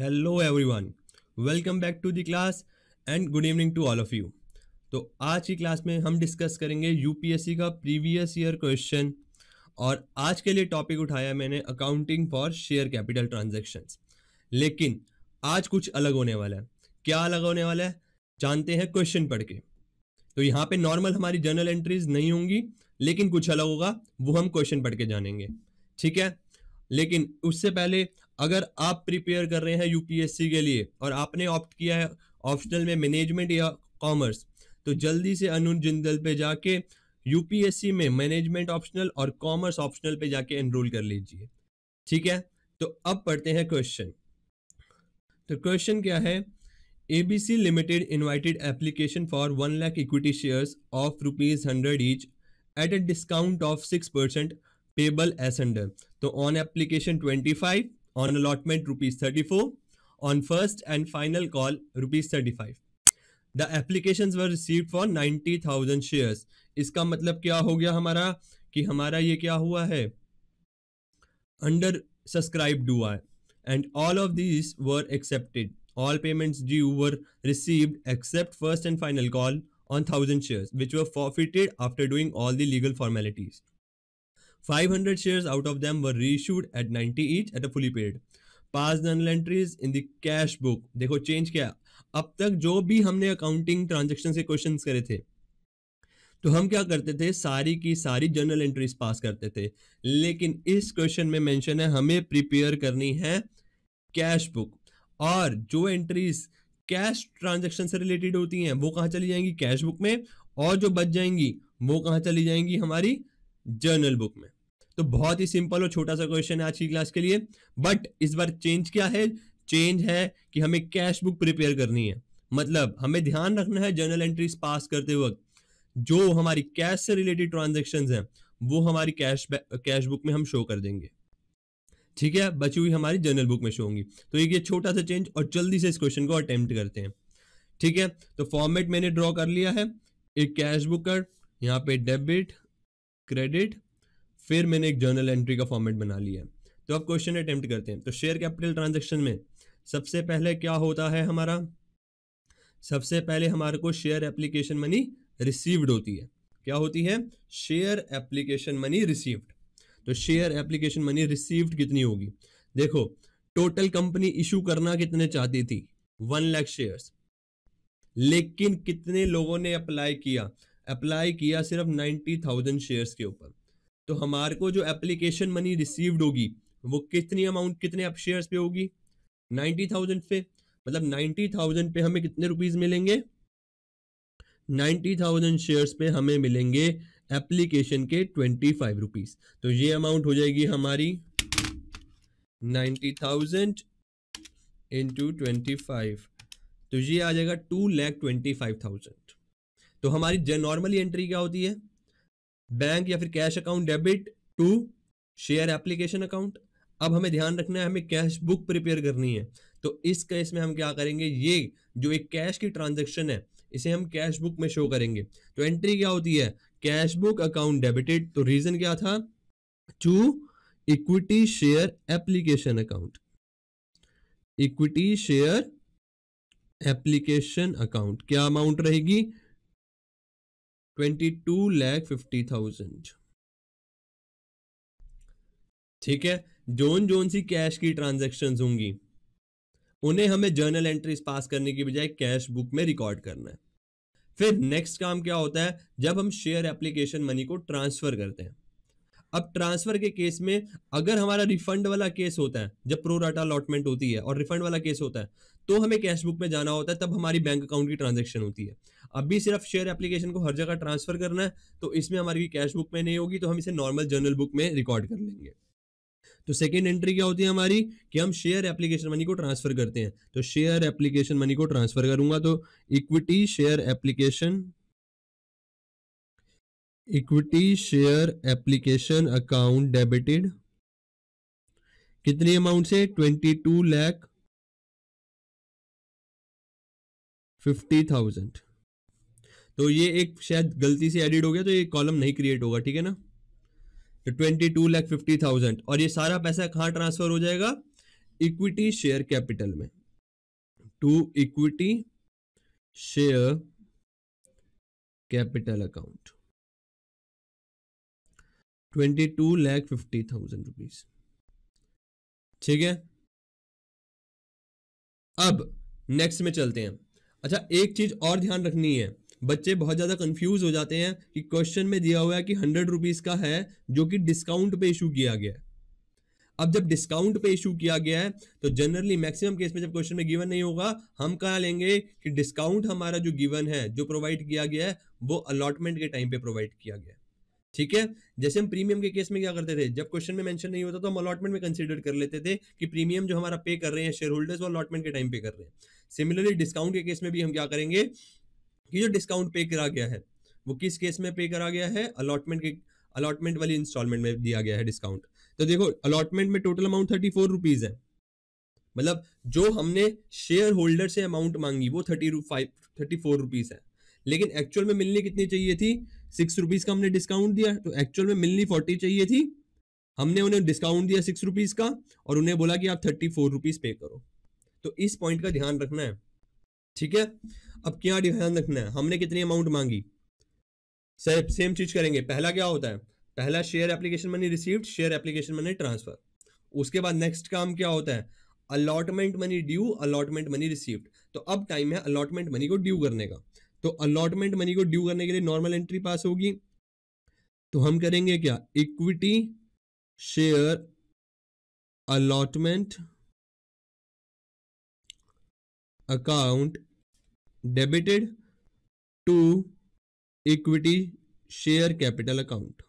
Hello everyone welcome back to the class and good evening to all of you तो आज की class में हम डिस्कस करेंगे यूपीएससी का प्रीवियस ईयर क्वेश्चन और आज के लिए टॉपिक उठाया मैंने accounting for share capital transactions लेकिन आज कुछ अलग होने वाला है क्या अलग होने वाला है जानते हैं क्वेश्चन पढ़ के तो यहाँ पे नॉर्मल हमारी जर्नल एंट्रीज नहीं होंगी लेकिन कुछ अलग होगा वो हम क्वेश्चन पढ़ के जानेंगे ठीक है लेकिन उससे पहले अगर आप प्रिपेयर कर रहे हैं यूपीएससी के लिए और आपने ऑप्ट किया है ऑप्शनल में मैनेजमेंट या कॉमर्स तो जल्दी से अनु जिंदल पे जाके यूपीएससी में मैनेजमेंट ऑप्शनल और कॉमर्स ऑप्शनल पे जाके एनरोल कर लीजिए ठीक है तो अब पढ़ते हैं क्वेश्चन तो क्वेश्चन क्या है ABC limited invited application for one lakh equity shares of rupees hundred each at a discount of six percent payable as under तो on application twenty five on allotment rupees thirty four on first and final call rupees thirty five the application were received for ninety thousand shares इसका मतलब क्या हो गया हमारा कि हमारा ये क्या हुआ है अंडर सब्सक्राइब हुआ है and all of this were accepted all payments due were received except first and final call on thousand shares which were forfeited after doing all the legal formalities 500 shares out of them were reissued at 90 each at a fully paid. Pass journal entries in the cash book देखो change क्या अब तक जो भी हमने accounting transaction के question करे थे तो हम क्या करते थे सारी की सारी जर्नल एंट्रीज पास करते थे लेकिन इस क्वेश्चन में मेंशन है हमें प्रिपेयर करनी है कैश बुक और जो एंट्रीज कैश ट्रांजेक्शन से रिलेटेड होती हैं वो कहाँ चली जाएंगी कैश बुक में और जो बच जाएंगी वो कहाँ चली जाएंगी हमारी जर्नल बुक में तो बहुत ही सिंपल और छोटा सा क्वेश्चन है आज की क्लास के लिए बट इस बार चेंज क्या है चेंज है कि हमें कैश बुक प्रिपेयर करनी है मतलब हमें ध्यान रखना है जर्नल एंट्रीज पास करते वक्त जो हमारी कैश से रिलेटेड ट्रांजेक्शन है वो हमारी कैश कैश बुक में हम शो कर देंगे ठीक है बची हुई हमारी जर्नल बुक में शो होंगी तो ये छोटा सा चेंज और जल्दी से इस क्वेश्चन को अटेम्प्ट करते हैं ठीक है तो फॉर्मेट मैंने ड्रॉ कर लिया है एक कैश बुक कर यहाँ पे डेबिट क्रेडिट फिर मैंने एक जर्नल एंट्री का फॉर्मेट बना लिया है तो अब क्वेश्चन अटेम्प्ट करते हैं तो शेयर कैपिटल ट्रांजेक्शन में सबसे पहले क्या होता है हमारा सबसे पहले हमारे को शेयर एप्लीकेशन मनी रिसीव्ड होती है क्या होती है शेयर एप्लीकेशन मनी रिसीव्ड तो शेयर एप्लीकेशन मनी रिसीव्ड कितनी होगी देखो टोटल कंपनी इशू करना कितने चाहती थी वन लाख शेयर्स लेकिन कितने लोगों ने अप्लाई किया अप्लाई किया सिर्फ नाइन्टी थाउजेंड शेयर्स के ऊपर तो हमारे को जो एप्लीकेशन मनी रिसीव्ड होगी वो कितनी अमाउंट कितने शेयर्स पे होगी नाइन्टी थाउजेंड पे मतलब नाइन्टी थाउजेंड पे हमें कितने रुपीज मिलेंगे नाइन्टी थाउजेंड शेयर्स पे हमें मिलेंगे एप्लीकेशन के ट्वेंटी फाइव रुपीज तो ये अमाउंट हो जाएगी हमारी ninety thousand into twenty five तो ये आ जाएगा two lakh twenty five thousand तो हमारी नॉर्मली एंट्री क्या होती है बैंक या फिर cash account debit to share application account अब हमें ध्यान रखना है हमें कैश बुक प्रिपेयर करनी है तो इस केस में हम क्या करेंगे ये जो एक कैश की ट्रांजेक्शन है इसे हम कैश बुक में शो करेंगे तो एंट्री क्या होती है कैश बुक अकाउंट डेबिटेड तो रीजन क्या था to equity share application account equity share application account क्या अमाउंट रहेगी twenty two lakh fifty thousand ठीक है जोन जोन सी कैश की ट्रांजेक्शन होंगी उन्हें हमें जर्नल एंट्रीज पास करने की बजाय कैश बुक में रिकॉर्ड करना है फिर नेक्स्ट काम क्या होता है जब हम शेयर एप्लीकेशन मनी को ट्रांसफर करते हैं अब ट्रांसफर के केस में अगर हमारा रिफंड वाला केस होता है जब प्रोराटा अलॉटमेंट होती है और रिफंड वाला केस होता है तो हमें कैश बुक में जाना होता है तब हमारी बैंक अकाउंट की ट्रांजेक्शन होती है अभी सिर्फ शेयर एप्लीकेशन को हर जगह ट्रांसफर करना है तो इसमें हमारी कैश बुक में नहीं होगी तो हम इसे नॉर्मल जर्नल बुक में रिकॉर्ड कर लेंगे तो सेकेंड एंट्री क्या होती है हमारी कि हम शेयर एप्लीकेशन मनी को ट्रांसफर करते हैं तो शेयर एप्लीकेशन मनी को ट्रांसफर करूंगा तो equity share application equity share application account debited कितनी अमाउंट से twenty two lakh fifty thousand तो ये एक शायद गलती से एडिट हो गया तो ये कॉलम नहीं क्रिएट होगा ठीक है ना तो twenty two lakh fifty thousand और ये सारा पैसा कहाँ ट्रांसफर हो जाएगा इक्विटी शेयर कैपिटल में to equity share capital account twenty two lakh fifty thousand rupees ठीक है अब नेक्स्ट में चलते हैं अच्छा एक चीज और ध्यान रखनी है बच्चे बहुत ज़्यादा कंफ्यूज हो जाते हैं कि क्वेश्चन में दिया हुआ है कि हंड्रेड रुपीज़ का है जो कि डिस्काउंट पे इशू किया गया है अब जब डिस्काउंट पे इशू किया गया है तो जनरली मैक्सिमम केस में जब क्वेश्चन में गिवन नहीं होगा हम कहा लेंगे कि डिस्काउंट हमारा जो गिवन है जो प्रोवाइड किया गया है वो अलॉटमेंट के टाइम पे प्रोवाइड किया गया है ठीक है जैसे हम प्रीमियम के केस में क्या करते थे जब क्वेश्चन में मेंशन नहीं होता तो हम अलॉटमेंट में कंसीडर कर लेते थे कि प्रीमियम जो हमारा पे कर रहे हैं शेयर होल्डर्स वो अलॉटमेंट के टाइम पे कर रहे हैं सिमिलरली डिस्काउंट के केस में भी हम क्या करेंगे कि जो डिस्काउंट पे करा गया है वो किस केस में पे करा गया है अलॉटमेंट के अलॉटमेंट वाली इंस्टॉलमेंट में दिया गया है डिस्काउंट तो देखो अलॉटमेंट में total amount thirty four rupees है मतलब जो हमने शेयर होल्डर से अमाउंट मांगी वो thirty five thirty four rupees है लेकिन एक्चुअल में मिलनी कितनी चाहिए थी सिक्स रुपीज का हमने डिस्काउंट दिया तो एक्चुअल में मिलनी फोर्टी चाहिए थी हमने उन्हें डिस्काउंट दिया सिक्स रुपीज का और उन्हें बोला कि आप थर्टी फोर रुपीज पे करो तो इस पॉइंट का ध्यान रखना है ठीक है अब क्या ध्यान रखना है हमने कितनी अमाउंट मांगी सर सेम चीज करेंगे पहला क्या होता है पहला share application money received share application money transfer उसके बाद नेक्स्ट काम क्या होता है allotment money due allotment money received तो अब टाइम है अलॉटमेंट मनी को ड्यू करने का तो अलॉटमेंट मनी को ड्यू करने के लिए नॉर्मल एंट्री पास होगी तो हम करेंगे क्या equity share allotment account debited to equity share capital account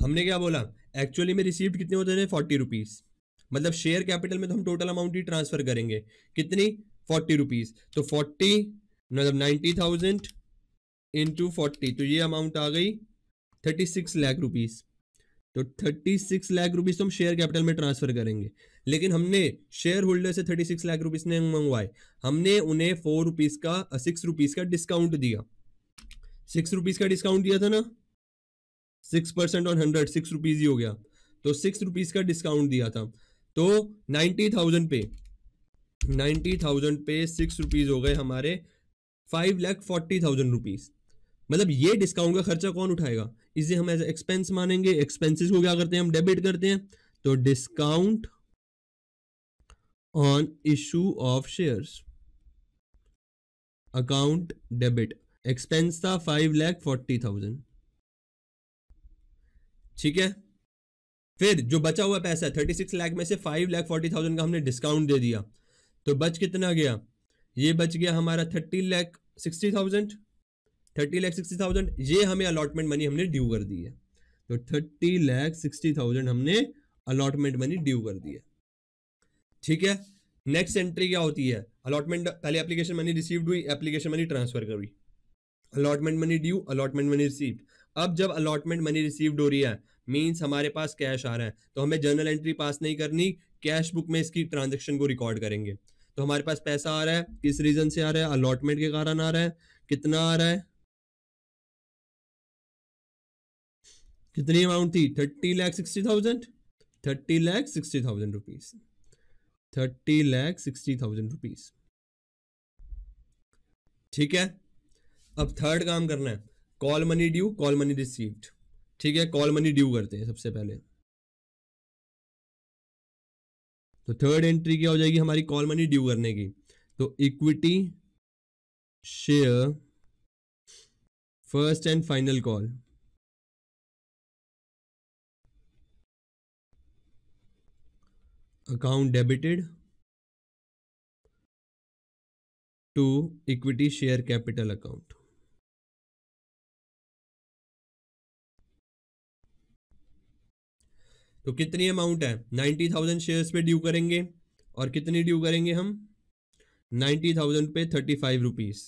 हमने क्या बोला एक्चुअली में रिसीव्ड कितने होते थे फोर्टी रुपीज़ मतलब शेयर कैपिटल में तो हम टोटल अमाउंट ही ट्रांसफर करेंगे कितनी फोर्टी रुपीज तो फोर्टी मतलब नाइन्टी थाउजेंड इंटू फोर्टी तो ये अमाउंट आ गई थर्टी सिक्स लाख रुपीज़ तो थर्टी सिक्स लाख रुपीज़ तो हम शेयर कैपिटल में ट्रांसफर करेंगे लेकिन हमने शेयर होल्डर से थर्टी सिक्स लाख रुपीज़ ने मंगवाए हमने उन्हें फोर रुपीज़ का सिक्स रुपीज़ का डिस्काउंट दिया सिक्स रुपीज़ का डिस्काउंट दिया था ना six percent on hundred six rupees ही हो गया तो सिक्स रुपीज़ का डिस्काउंट दिया था तो नाइन्टी थाउजेंड पे नाइन्टी थाउजेंड पे सिक्स रुपीज़ हो गए हमारे five lakh forty thousand rupees मतलब ये डिस्काउंट का खर्चा कौन उठाएगा इसे हम एज एक्सपेंस मानेंगे एक्सपेंसेस को क्या करते हैं हम डेबिट करते हैं तो discount on issue of shares account debit expense था फाइव लैख फोर्टी थाउजेंड ठीक है फिर जो बचा हुआ पैसा थर्टी सिक्स लाख में से फाइव लाख फोर्टी थाउजेंड का हमने डिस्काउंट दे दिया तो बच कितना गया ये बच गया हमारा thirty lakh sixty thousand thirty lakh sixty thousand ये हमें अलॉटमेंट मनी हमने ड्यू कर दी है तो थर्टी लाख सिक्सटी थाउजेंड हमने अलॉटमेंट मनी ड्यू कर दी है ठीक है नेक्स्ट एंट्री क्या होती है अलॉटमेंट पहले एप्लीकेशन मनी रिसीव्ड हुई एप्लीकेशन मनी ट्रांसफर करी allotment money due allotment money received अब जब अलॉटमेंट मनी रिसीव्ड हो रही है मीन्स हमारे पास कैश आ रहा है तो हमें जर्नल एंट्री पास नहीं करनी कैश बुक में इसकी ट्रांजेक्शन को रिकॉर्ड करेंगे तो हमारे पास पैसा आ रहा है किस रीजन से आ रहा है अलॉटमेंट के कारण आ रहा है कितना आ रहा है कितनी अमाउंट थी thirty lakh sixty thousand thirty lakh sixty thousand rupees thirty lakh sixty thousand rupees ठीक है अब थर्ड काम करना है call money due call money received ठीक है कॉल मनी ड्यू करते हैं सबसे पहले तो थर्ड एंट्री क्या हो जाएगी हमारी कॉल मनी ड्यू करने की तो equity share first and final call account debited to equity share capital account तो कितनी अमाउंट है नाइन्टी थाउजेंड शेयर्स पे ड्यू करेंगे और कितनी ड्यू करेंगे हम नाइन्टी थाउजेंड पे थर्टी फाइव रुपीज़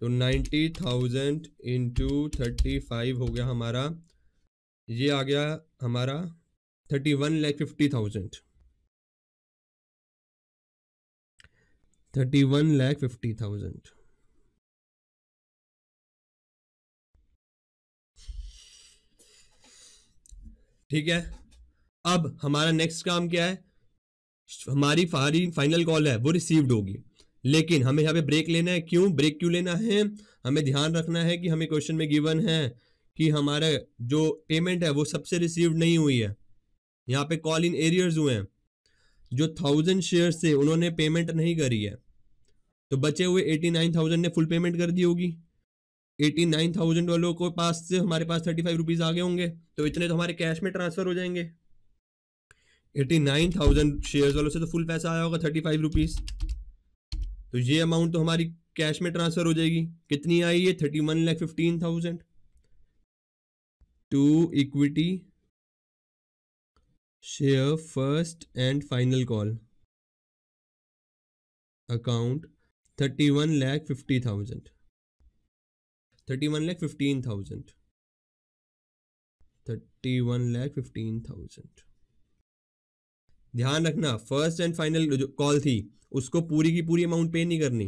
तो ninety thousand into thirty five हो गया हमारा ये आ गया हमारा thirty one lakh fifty thousand thirty one lakh fifty thousand ठीक है अब हमारा नेक्स्ट काम क्या है हमारी फारी फाइनल कॉल है वो रिसीव्ड होगी लेकिन हमें यहाँ पे ब्रेक लेना है क्यों ब्रेक क्यों लेना है हमें ध्यान रखना है कि हमें क्वेश्चन में गिवन है कि हमारा जो पेमेंट है वो सबसे रिसीव्ड नहीं हुई है यहाँ पे कॉल इन एरियर्स हुए हैं जो थाउजेंड शेयर से उन्होंने पेमेंट नहीं करी है तो बचे हुए एटी नाइन थाउजेंड ने फुल पेमेंट कर दी होगी एटी नाइन थाउजेंड वालों को पास से हमारे पास थर्टी फाइव रुपीज़ आ गए होंगे तो इतने तो हमारे कैश में ट्रांसफ़र हो जाएंगे एटी नाइन थाउजेंड शेयर वालों से तो फुल पैसा आया होगा थर्टी फाइव रुपीज़ तो ये अमाउंट तो हमारी कैश में ट्रांसफ़र हो जाएगी कितनी आई है thirty one lakh fifteen thousand to equity share first and final call account thirty one lakh fifty thousand thirty one lakh fifteen thousand thirty one lakh fifteen thousand ध्यान रखना फर्स्ट एंड फाइनल जो कॉल थी उसको पूरी की पूरी अमाउंट पे नहीं करनी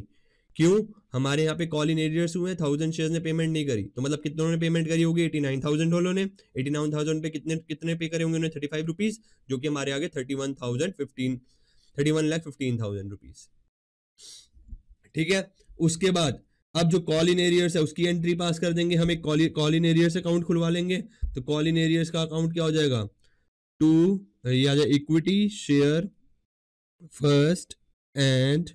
क्यों हमारे यहाँ पे कॉल इन एरियर्स हुए थाउजेंड शेयर्स ने पेमेंट नहीं करी तो मतलब कितनों ने पेमेंट करी होगी एटी नाइन थाउजेंड होलों ने एटी नाइन थाउजेंड पे कितने कितने पे करे होंगे उन्हें थर्टी फाइव रुपीज़ जो कि हमारे आगे thirty one thousand fifteen thirty one lakh fifteen thousand rupees ठीक है उसके बाद अब जो कॉल इन एरियर्स है उसकी एंट्री पास कर देंगे हम एक कॉल इन एरियर्स अकाउंट खुलवा लेंगे तो कॉल इन एरियर्स का अकाउंट क्या हो जाएगा टू ये आ जाए equity share first and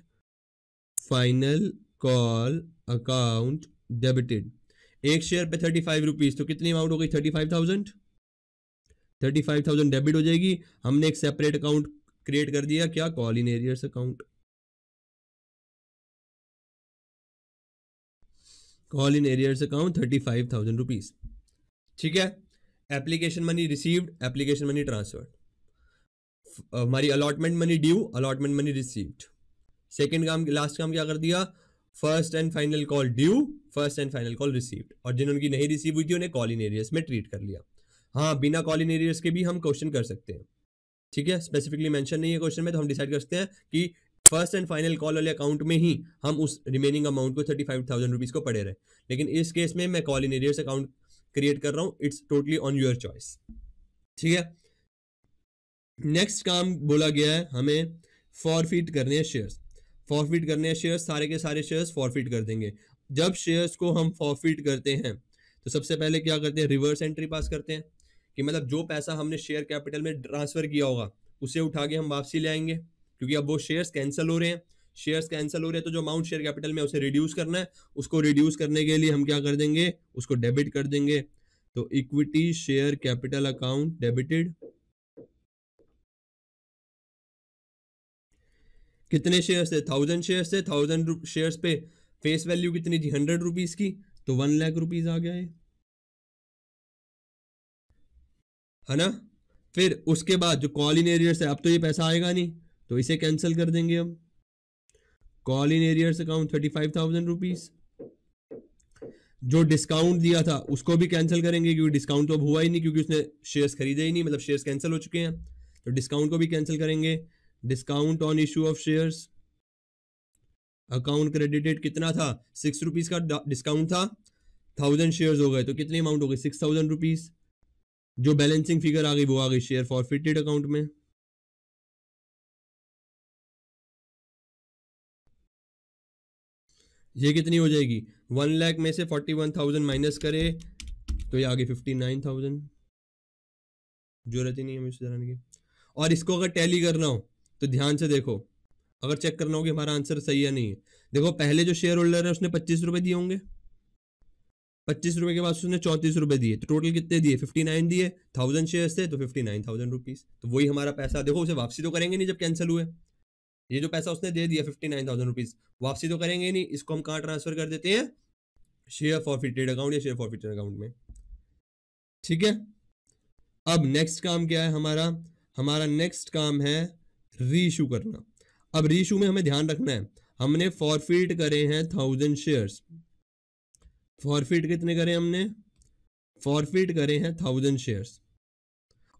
final call account debited एक शेयर पे थर्टी फाइव रुपीज तो कितनी अमाउंट हो गई thirty five thousand thirty five thousand debit हो जाएगी हमने एक सेपरेट अकाउंट क्रिएट कर दिया क्या call in arrears account call in arrears account thirty five thousand rupees ठीक है application money received application money transferred Uh, हमारी allotment money due allotment money received second काम लास्ट काम क्या कर दिया first and final call due first and final call received और जिन्होंने नहीं रिसीव हुई थी उन्हें कॉल इन एरियस में ट्रीट कर लिया हाँ बिना कॉल इन एरियस के भी हम क्वेश्चन कर सकते हैं ठीक है स्पेसिफिकली मेंशन नहीं है क्वेश्चन में तो हम डिसाइड कर सकते हैं कि फर्स्ट एंड फाइनल कॉल वाले अकाउंट में ही हम उस रिमेनिंग अमाउंट को थर्टी फाइव थाउजेंड रुपीज़ को पड़े रहे लेकिन इस केस में मैं call in arrears account create कर रहा हूँ it's totally on your choice ठीक है नेक्स्ट काम बोला गया है हमें फॉरफिट करने हैं शेयर्स फॉरफिट करने हैं शेयर्स सारे के सारे शेयर्स फॉरफिट कर देंगे जब शेयर्स को हम फॉरफिट करते हैं तो सबसे पहले क्या करते हैं रिवर्स एंट्री पास करते हैं कि मतलब जो पैसा हमने शेयर कैपिटल में ट्रांसफर किया होगा उसे उठा के हम वापसी ले आएंगे क्योंकि अब वो शेयर्स कैंसिल हो रहे हैं शेयर्स कैंसिल हो रहे हैं तो जो अमाउंट शेयर कैपिटल में उसे रिड्यूस करना है उसको रिड्यूस करने के लिए हम क्या कर देंगे उसको डेबिट कर देंगे तो equity share capital account debited कितने शेयर्स थे थाउजेंड शेयर्स थे थाउजेंड शेयर्स पे फेस वैल्यू कितनी थी हंड्रेड रुपीज़ की तो वन लाख रुपीज़ आ गया है है ना फिर उसके बाद जो कॉल इन एरियर्स है अब तो ये पैसा आएगा नहीं तो इसे कैंसिल कर देंगे हम call in arrears account thirty five thousand rupees जो डिस्काउंट दिया था उसको भी कैंसिल करेंगे क्योंकि डिस्काउंट तो अब हुआ ही नहीं क्योंकि उसने शेयर्स खरीदे ही नहीं मतलब शेयर्स कैंसिल हो चुके हैं तो डिस्काउंट को भी कैंसिल करेंगे discount on issue of shares account credited कितना था सिक्स रुपीज का डिस्काउंट था थाउजेंड शेयर्स हो गए तो कितनी अमाउंट हो गई सिक्स थाउजेंड रुपीज जो बैलेंसिंग फिगर आ गई वो आ गई शेयर फॉरफिटेड अकाउंट में ये कितनी हो जाएगी वन लाख में से फोर्टी वन थाउजेंड माइनस करे तो ये आगे फिफ्टी नाइन थाउजेंड जरूरत ही नहीं है मुझे की और इसको अगर टैली करना हो तो ध्यान से देखो अगर चेक करना होगी हमारा आंसर सही या नहीं है देखो पहले जो शेयर होल्डर है उसने पच्चीस रुपए दिए होंगे पच्चीस रुपए के बाद उसने चौंतीस रुपए दिए तो टोटल कितने दिए फिफ्टी नाइन दिए थाउजेंड शेयर्स थे तो फिफ्टी नाइन थाउजेंड रुपीज़ तो वही हमारा पैसा देखो उसे वापसी तो करेंगे नहीं जब कैंसिल हुए ये जो पैसा उसने दे दिया फिफ्टी नाइन थाउजेंड रुपीज़ वापसी तो करेंगे नहीं इसको हम कहाँ ट्रांसफर कर देते हैं शेयर फॉरफिटेड अकाउंट या शेयर फॉरफिटेड अकाउंट में ठीक है अब नेक्स्ट काम क्या है हमारा हमारा नेक्स्ट काम है री इशू करना अब री इशू में हमें ध्यान रखना है हमने फॉरफिट करे हैं थाउजेंड शेयर्स फॉरफिट कितने करे हमने फॉरफिट करे हैं थाउजेंड शेयर्स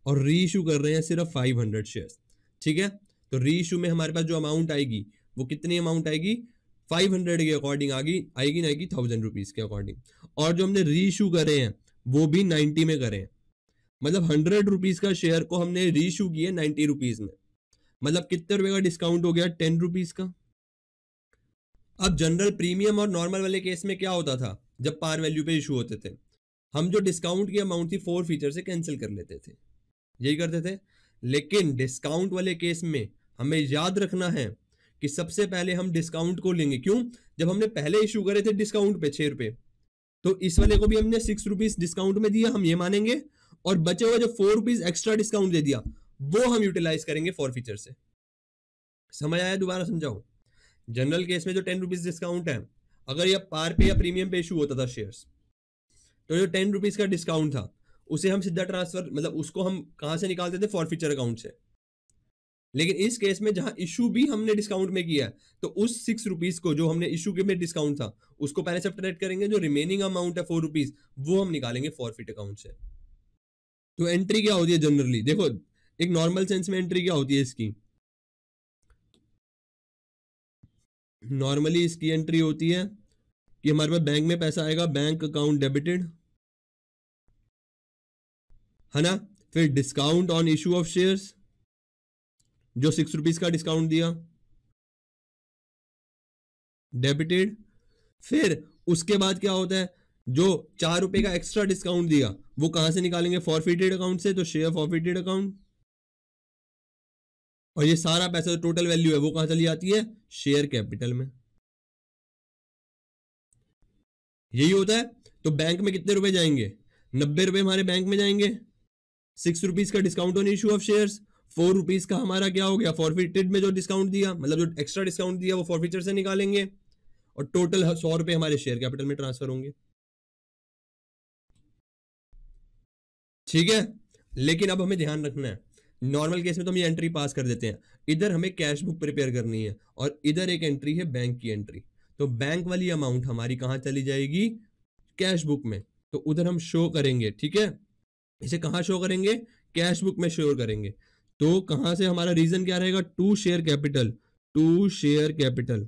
और री इशू कर रहे हैं सिर्फ फाइव हंड्रेड शेयर्स ठीक है तो री इशू में हमारे पास जो अमाउंट आएगी वो कितनी अमाउंट आएगी फाइव हंड्रेड के अकॉर्डिंग आएगी आएगी ना आएगी थाउजेंड रुपीज़ के अकॉर्डिंग और जो हमने री इशू करे हैं वो भी नाइन्टी में करे हैं मतलब हंड्रेड रुपीज़ का शेयर को हमने री इशू किया नाइन्टी रुपीज़ में मतलब कितने रुपए का डिस्काउंट हो गया टेन रुपीज का अब जनरल प्रीमियम और नॉर्मल वाले केस में क्या होता था जब पार वैल्यू पे इशू होते थे हम जो डिस्काउंट की अमाउंट थी फोर फीचर से कैंसिल कर लेते थे यही करते थे लेकिन डिस्काउंट वाले केस में हमें याद रखना है कि सबसे पहले हम डिस्काउंट को लेंगे क्यों जब हमने पहले इशू करे थे डिस्काउंट पे छह रुपए तो इस वाले को भी हमने सिक्स रुपीज डिस्काउंट में दिया हम ये मानेंगे और बचे हुए जो फोर रुपीज एक्स्ट्रा डिस्काउंट दे दिया वो हम यूटिलाइज करेंगे फॉर फीचर से समझ आया दोबारा समझाऊ जनरल केस में जो टेन रुपीज डिस्काउंट है अगर यह पार पे या प्रीमियम पे इशू होता था शेयर तो जो टेन रुपीज का डिस्काउंट था उसे हम सीधा ट्रांसफर मतलब उसको हम कहाँ से निकालते थे फॉर फॉरफीचर अकाउंट से लेकिन इस केस में जहां इशू भी हमने डिस्काउंट में किया है तो उस सिक्स रुपीज को जो हमने इशू के में डिस्काउंट था उसको पहले सब्ट्रैक्ट करेंगे जो रिमेनिंग अमाउंट है फोर रुपीज वो हम निकालेंगे फॉरफिट अकाउंट से तो एंट्री क्या होती है जनरली देखो एक नॉर्मल सेंस में एंट्री क्या होती है इसकी नॉर्मली इसकी एंट्री होती है कि हमारे पास बैंक में पैसा आएगा बैंक अकाउंट डेबिटेड है ना फिर discount on issue of shares जो सिक्स रुपीज का डिस्काउंट दिया डेबिटेड फिर उसके बाद क्या होता है जो चार रुपए का एक्स्ट्रा डिस्काउंट दिया वो कहां से निकालेंगे फॉरफिटेड अकाउंट से तो शेयर फॉरफिटेड अकाउंट और ये सारा पैसा जो टोटल वैल्यू है वो कहां चली जाती है शेयर कैपिटल में यही होता है तो बैंक में कितने रुपए जाएंगे नब्बे रुपए हमारे बैंक में जाएंगे सिक्स रुपीज का discount on issue of share four rupees का हमारा क्या हो गया फॉरफिटेड में जो डिस्काउंट दिया मतलब जो एक्स्ट्रा डिस्काउंट दिया वो फॉरफिटर से निकालेंगे और टोटल सौ रुपए हमारे शेयर कैपिटल में ट्रांसफर होंगे ठीक है लेकिन अब हमें ध्यान रखना है नॉर्मल केस में तो हम ये एंट्री पास कर देते हैं इधर हमें कैश बुक प्रिपेयर करनी है और इधर एक एंट्री है बैंक की एंट्री तो बैंक वाली अमाउंट हमारी कहाँ चली जाएगी कैश बुक में तो उधर हम शो करेंगे ठीक है इसे कहाँ शो करेंगे कैश बुक में शो करेंगे तो कहाँ से हमारा रीजन क्या रहेगा to share capital to share capital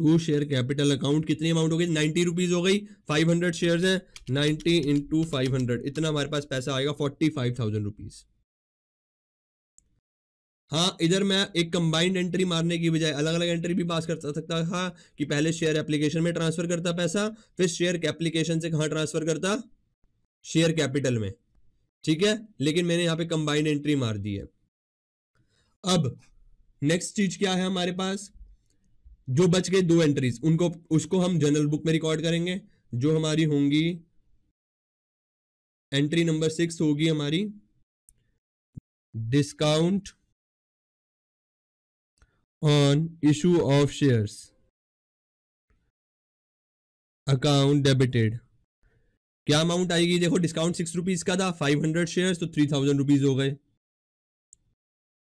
to share capital account कितनी अमाउंट हो गई नाइन्टी रुपीज हो गई फाइव हंड्रेड शेयर है नाइन्टी इंटू फाइव हंड्रेड इतना हमारे पास पैसा आएगा फोर्टी फाइव थाउजेंड रुपीज हाँ इधर मैं एक कंबाइंड एंट्री मारने की बजाय अलग अलग एंट्री भी पास कर सकता था कि पहले शेयर एप्लीकेशन में ट्रांसफर करता पैसा फिर शेयर एप्लीकेशन से कहाँ ट्रांसफर करता शेयर कैपिटल में ठीक है लेकिन मैंने यहाँ पे कंबाइंड एंट्री मार दी है अब नेक्स्ट चीज क्या है हमारे पास जो बच गए दो एंट्रीज उनको उसको हम जनरल बुक में रिकॉर्ड करेंगे जो हमारी होंगी एंट्री नंबर सिक्स होगी हमारी discount on issue of shares account debited क्या अमाउंट आएगी देखो डिस्काउंट सिक्स रुपीज का था फाइव हंड्रेड शेयर तो थ्री थाउजेंड रुपीज हो गए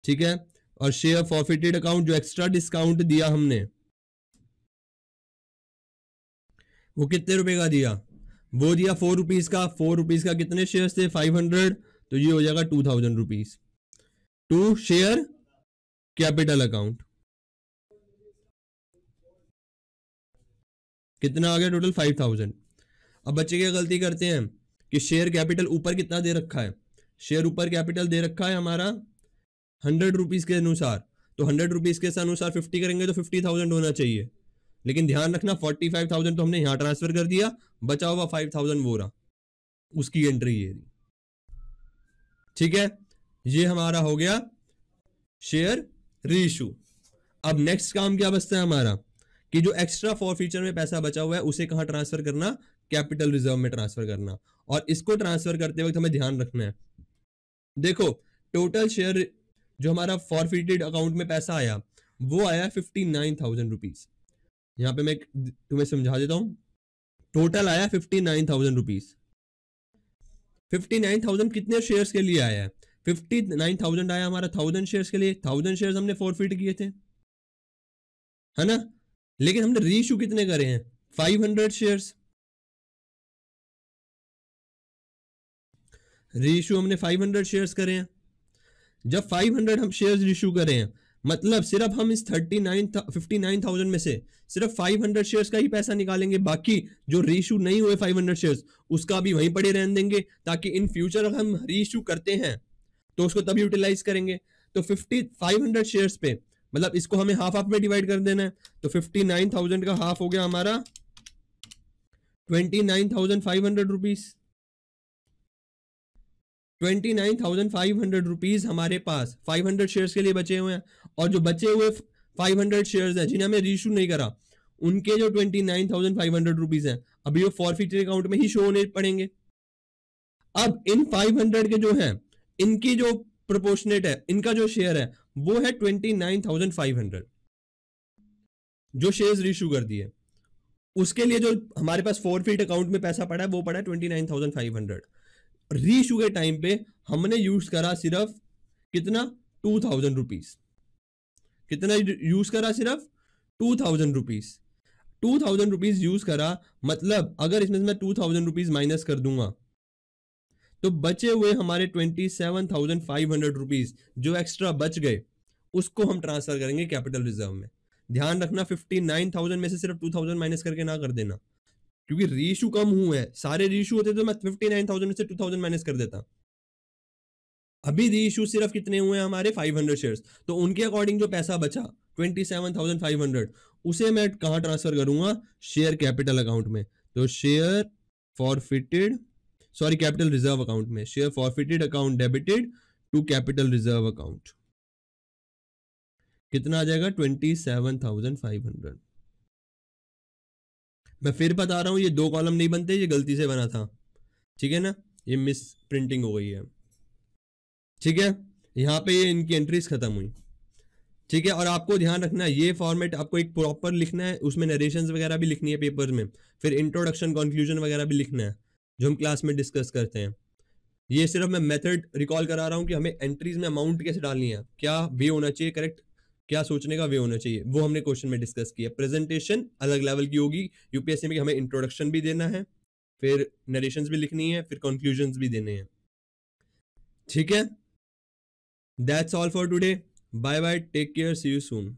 ठीक है और शेयर फॉरफिटेड अकाउंट जो एक्स्ट्रा डिस्काउंट दिया हमने वो कितने रुपए का दिया वो दिया फोर रुपीज़ का फोर रुपीज़ का कितने शेयर थे फाइव हंड्रेड तो ये हो जाएगा two thousand rupees to share capital account कितना आ गया टोटल फाइव थाउजेंड अब बच्चे क्या गलती करते हैं कि शेयर कैपिटल ऊपर कितना दे रखा है शेयर ऊपर कैपिटल दे रखा है हमारा हंड्रेड रुपीज़ के अनुसार तो हंड्रेड रुपीज़ के अनुसार फिफ्टी करेंगे तो फिफ्टी थाउजेंड होना चाहिए लेकिन ध्यान रखना फोर्टी फाइव थाउजेंड तो हमने यहाँ ट्रांसफर कर दिया बचा हुआ फाइव थाउजेंड वो रहा उसकी एंट्री ये रही ठीक है ये हमारा हो गया शेयर रीशू अब नेक्स्ट काम क्या बचता है हमारा कि जो एक्स्ट्रा फॉर फ्यूचर में पैसा बचा हुआ है उसे कहाँ ट्रांसफर करना कैपिटल रिजर्व में ट्रांसफर करना और इसको ट्रांसफर करते वक्त हमें ध्यान रखना है देखो टोटल शेयर जो हमारा फॉरफिटेड अकाउंट में पैसा आया वो आया फिफ्टी नाइन थाउजेंड रुपीज़ यहाँ पे मैं तुम्हें समझा देता हूँ टोटल आया fifty nine thousand rupees fifty nine thousand कितने शेयर्स के लिए आया है फिफ्टी नाइन थाउजेंड आया हमारा थाउजेंड शेयर्स के लिए थाउजेंड शेयर्स हमने फिट किए थे है ना लेकिन हमने रीशू कितने करे हैं फाइव हंड्रेड शेयर्स रीशू हमने फाइव हंड्रेड शेयर्स करे हैं जब फाइव हंड्रेड हम शेयर्स इशू करे हैं मतलब सिर्फ हम इस thirty nine fifty nine thousand में से सिर्फ फाइव हंड्रेड शेयर्स का ही पैसा निकालेंगे बाकी जो रीशू नहीं हुए फाइव हंड्रेड शेयर्स उसका भी वहीं पड़े रहने देंगे ताकि इन फ्यूचर अगर हम रीशू करते हैं तो उसको तभी यूटिलाइज करेंगे तो फिफ्टी फाइव हंड्रेड शेयर्स पे मतलब इसको हमें हाफ हाफ में डिवाइड कर देना है तो फिफ्टी नाइन थाउजेंड का हाफ हो गया हमारा twenty nine thousand five hundred rupees twenty nine thousand five hundred rupees हमारे पास फाइव हंड्रेड शेयर्स के लिए बचे हुए हैं और जो बचे हुए फाइव हंड्रेड शेयर है जिन्हें हमें रीशू नहीं करा उनके जो twenty nine thousand five hundred rupees है अभी वो फॉरफिटेड अकाउंट में ही शो होने पड़ेंगे अब इन फाइव हंड्रेड के जो है इनकी जो प्रोपोर्शनेट है इनका जो शेयर है वो है twenty nine thousand five hundred जो शेयर रीशू कर दिए उसके लिए जो हमारे पास फोर फीट अकाउंट में पैसा पड़ा है वो पड़ा है twenty nine thousand five hundred reissue के टाइम पे हमने यूज करा सिर्फ कितना टू थाउजेंड रुपीज कितना यूज करा सिर्फ two thousand rupees two thousand rupees use करा मतलब अगर इसमें मैं टू थाउजेंड रुपीज माइनस कर दूंगा तो बचे हुए हमारे twenty seven thousand five hundred rupees जो एक्स्ट्रा बच गए उसको हम ट्रांसफर करेंगे कैपिटल रिजर्व में ध्यान रखना फिफ्टी नाइन थाउजेंड में से सिर्फ टू थाउजेंड माइनस करके ना कर देना क्योंकि रीशू कम हुए हैं सारे रीशू होते तो मैं फिफ्टी नाइन थाउजेंड में से टू थाउजेंड माइनस कर देता अभी रीशू सिर्फ कितने हुए हैं हमारे फाइव हंड्रेड शेयर तो उनके अकॉर्डिंग जो पैसा बचा twenty seven thousand five hundred उसे मैं कहाँ ट्रांसफर करूंगा शेयर कैपिटल अकाउंट में तो share forfeited sorry capital reserve account में share forfeited account debited to capital reserve account कितना आ जाएगा twenty seven thousand five hundred मैं फिर बता रहा हूँ ये दो कॉलम नहीं बनते ये गलती से बना था ठीक है ना ये मिस प्रिंटिंग हो गई है ठीक है यहाँ पे ये इनकी एंट्रीज खत्म हुई ठीक है और आपको ध्यान रखना है ये फॉर्मेट आपको एक प्रॉपर लिखना है उसमें नरेशन वगैरह भी लिखनी है पेपर में फिर इंट्रोडक्शन कंक्लूजन वगैरह भी लिखना है जो हम क्लास में डिस्कस करते हैं ये सिर्फ मैं मेथड रिकॉल करा रहा हूँ कि हमें एंट्रीज में अमाउंट कैसे डालनी है क्या वे होना चाहिए करेक्ट क्या सोचने का वे होना चाहिए वो हमने क्वेश्चन में डिस्कस किया प्रेजेंटेशन अलग लेवल की होगी यूपीएससी में हमें इंट्रोडक्शन भी देना है फिर नरेशन भी लिखनी है फिर कंक्लूजन भी देने हैं ठीक है that's all for today bye bye take care see you soon